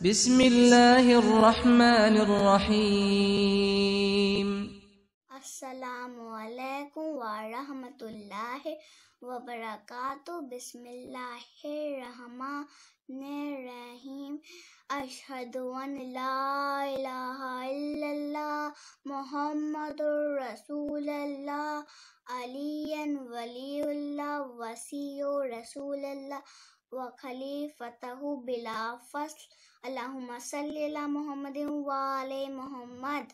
بسم الله الرحمن الرحيم السلام عليكم ورحمة الله وبركاته بسم الله الرحمن الرحيم أشهد أن لا إله إلا الله محمد رسول الله عليا ولي الله وسي رسول الله وخليفته بلا فصل اللهم صل على محمد وعلى محمد